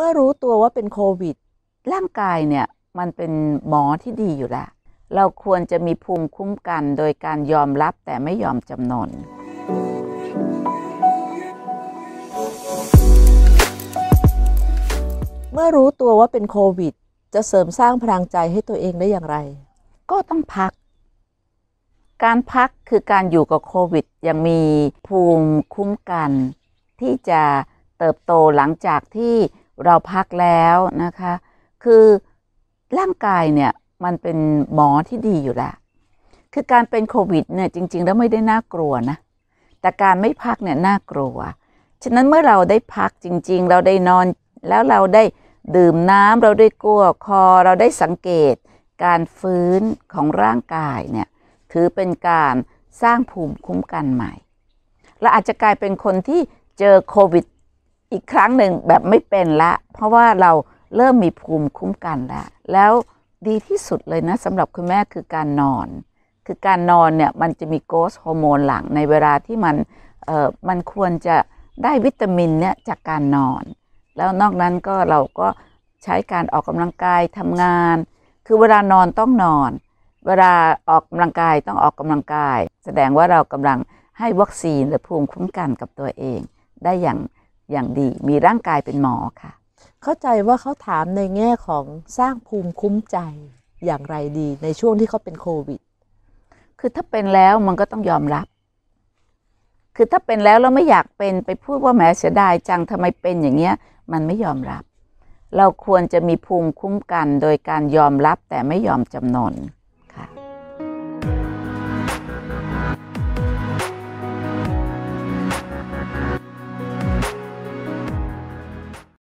เมื่อรู้ตัวว่าเป็นโควิด ร่างกายเนี่ย มันเป็นหมอที่ดีอยู่แล้ว เราควรจะมีภูมิคุ้มกันโดยการยอมรับแต่ไม่ยอมจำนนเมื่อรู้ตัวว่าเป็นโควิด จะเสริมสร้างพลังใจให้ตัวเองได้อย่างไร ก็ต้องพัก การพักคือการอยู่กับโควิดยังมีภูมิคุ้มกัน ที่จะเติบโตหลังจากที่เราพักแล้วนะคะ คือร่างกายเนี่ยมันเป็นหมอที่ดีอยู่แล้ว คือการเป็นโควิดเนี่ยจริงๆ แล้วไม่ได้น่ากลัวนะ แต่การไม่พักเนี่ยน่ากลัว ฉะนั้นเมื่อเราได้พักจริงๆ เราได้นอน แล้วเราได้ดื่มน้ำเราได้กลัวคอเราได้สังเกต การฟื้นของร่างกายเนี่ยถือเป็นการสร้างภูมิคุ้มกันใหม่เราอาจจะกลายเป็นคนที่เจอโควิดอีกครั้งหนึ่งแบบไม่เป็นละ เพราะว่าเราเริ่มมีภูมิคุ้มกัน แล้วแล้วดีที่สุดเลยนะสำหรับคุณแม่คือการนอน คือการนอนเนี่ยมันจะมีโกสฮอร์โมนหลัง ในเวลาที่มันเอ่อมันควรจะได้วิตามินเนี่ยจากการนอน แล้วนอกนั้นก็เราก็ใช้การออกกำลังกายทำงาน คือเวลานอนต้องนอน เวลาออกกำลังกายต้องออกกำลังกาย แสดงว่าเรากำลังให้วัคซีนหรือภูมิคุ้มกันกับตัวเอง ได้อย่างอย่างดีมีร่างกายเป็นหมอค่ะ เข้าใจว่าเขาถามในแง่ของสร้างภูมิคุ้มใจอย่างไรดีในช่วงที่เขาเป็นโควิด คือถ้าเป็นแล้วมันก็ต้องยอมรับ คือถ้าเป็นแล้วเราไม่อยากเป็นไปพูดว่าแหมเสียดายจังทำไมเป็นอย่างเงี้ยมันไม่ยอมรับ เราควรจะมีภูมิคุ้มกัน โดยการยอมรับแต่ไม่ยอมจำนน